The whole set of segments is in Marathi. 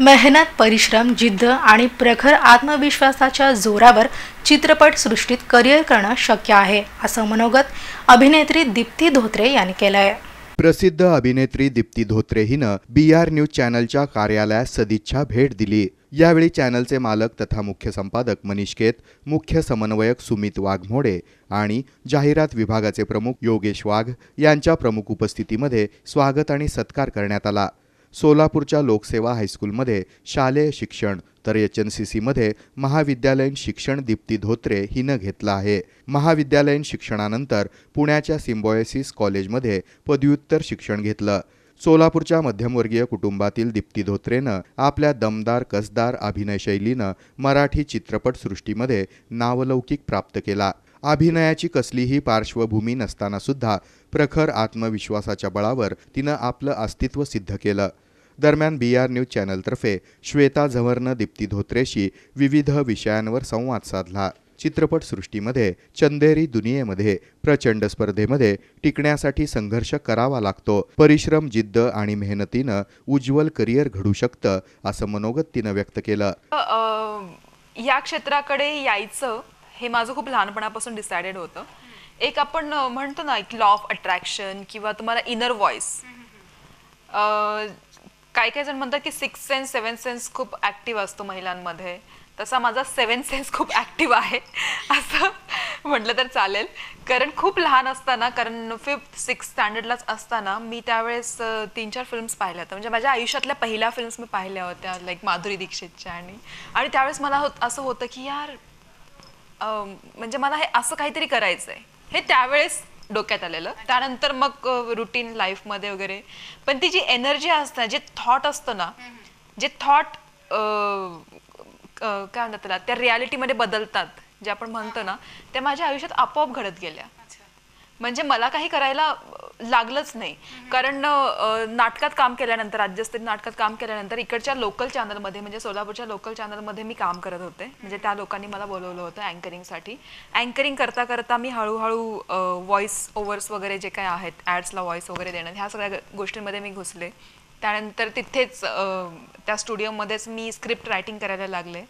मेहनत परिश्रम जिद्द आणि प्रखर आत्मविश्वासाच्या जोरावर चित्रपट सृष्टीत करिअर करणं शक्य आहे असं मनोगत अभिनेत्री दीप्ती धोत्रे यांनी केलं प्रसिद्ध अभिनेत्री दीप्ती धोत्रे हिनं बी आर न्यूज चॅनलच्या कार्यालयात सदिच्छा भेट दिली यावेळी चॅनलचे मालक तथा मुख्य संपादक मनीष केत मुख्य समन्वयक सुमित वाघमोडे आणि जाहिरात विभागाचे प्रमुख योगेश वाघ यांच्या प्रमुख उपस्थितीमध्ये स्वागत आणि सत्कार करण्यात आला सोलापूरच्या लोकसेवा हायस्कूलमध्ये शालेय शिक्षण तर एच एन सी सीमध्ये महाविद्यालयीन शिक्षण दीप्ती धोत्रे हिनं घेतलं आहे महाविद्यालयीन शिक्षणानंतर पुण्याच्या सिम्बॉयसिस कॉलेजमध्ये पदव्युत्तर शिक्षण घेतलं सोलापूरच्या मध्यमवर्गीय कुटुंबातील दीप्ती धोत्रेनं आपल्या दमदार कसदार अभिनयशैलीनं मराठी चित्रपटसृष्टीमध्ये नावलौकिक प्राप्त केला अभिनयाची कसलीही पार्श्वभूमी नसतानासुद्धा प्रखर आत्मविश्वासाच्या बळावर तिनं आपलं अस्तित्व सिद्ध केलं दरम्यान बी आर न्यूज चॅनलतर्फे श्वेता झवरनं दीप्ती धोत्रेशी विविध विषयांवर संवाद साधला चित्रपटसृष्टीमध्ये चंदेरी दुनियेमध्ये प्रचंड स्पर्धेमध्ये टिकण्यासाठी संघर्ष करावा लागतो परिश्रम जिद्द आणि मेहनतीनं उज्ज्वल करिअर घडू शकतं असं मनोगत तिनं व्यक्त केलं या क्षेत्राकडे यायचं हे माझं खूप लहानपणापासून डिसायडेड होतं एक आपण म्हणतो ना एक लॉ ऑफ अट्रॅक्शन किंवा तुम्हाला इनर व्हॉइस काही काही जण म्हणतात की सिक्स सेन्स सेवन सेन्स खूप ॲक्टिव्ह असतो महिलांमध्ये तसा माझा सेवन सेन्स खूप ॲक्टिव्ह आहे असं म्हटलं तर चालेल कारण खूप लहान असताना कारण फिफ्थ सिक्स स्टँडर्डलाच असताना मी त्यावेळेस तीन चार फिल्म्स पाहिल्या होत्या म्हणजे माझ्या आयुष्यातल्या पहिल्या फिल्म्स मी पाहिल्या होत्या लाईक माधुरी दीक्षितच्या आणि आणि त्यावेळेस मला होत असं होतं की यार म्हणजे मला हे असं काहीतरी करायचं आहे हे त्यावेळेस डोक्यात आलेलं त्यानंतर मग रुटीन मध्ये वगैरे पण ती जी एनर्जी असते जे थॉट असतं ना जे थॉट काय म्हणतात त्याला त्या रियालिटीमध्ये बदलतात जे आपण म्हणतो ना त्या माझ्या आयुष्यात आपोआप घडत गेल्या म्हणजे मला काही करायला लागलंच नाही कारण नाटकात काम केल्यानंतर राज्यस्तरीय नाटकात काम केल्यानंतर इकडच्या लोकल चॅनलमध्ये म्हणजे सोलापूरच्या लोकल चॅनलमध्ये मी काम करत होते म्हणजे त्या लोकांनी मला बोलवलं होतं अँकरिंगसाठी अँकरिंग करता करता मी हळूहळू व्हॉइस ओव्हर्स वगैरे जे काय आहेत ॲड्सला व्हॉइस वगैरे देणं ह्या सगळ्या गोष्टींमध्ये मी घुसले त्यानंतर तिथेच त्या स्टुडिओमध्येच मी स्क्रिप्ट रायटिंग करायला लागले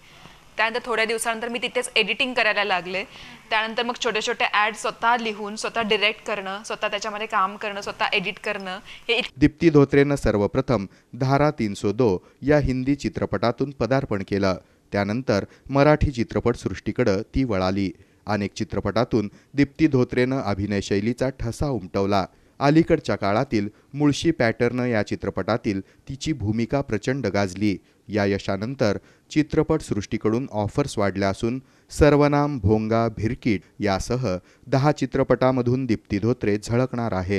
त्यानंतर थोड्या दिवसानंतर मी तिथेच एडिटिंग करायला लागले त्यानंतर मग छोटे छोटे ॲड स्वतः लिहून स्वतः डिरेक्ट करणं स्वतः त्याच्यामध्ये काम करणं स्वतः एडिट करणं हे दीप्ती धोत्रेनं सर्वप्रथम धारा तीनसो दो या हिंदी चित्रपटातून पदार्पण केलं त्यानंतर मराठी चित्रपटसृष्टीकडं ती वळाली अनेक चित्रपटातून दीप्ती धोत्रेनं अभिनय शैलीचा ठसा उमटवला अलीकडच्या काळातील मुळशी पॅटर्न या चित्रपटातील तिची भूमिका प्रचंड गाजली या यशानंतर चित्रपटसृष्टीकडून ऑफर्स वाढल्या असून सर्वनाम भोंगा भिरकीट यासह दहा चित्रपटामधून दीप्ती धोत्रे झळकणार आहे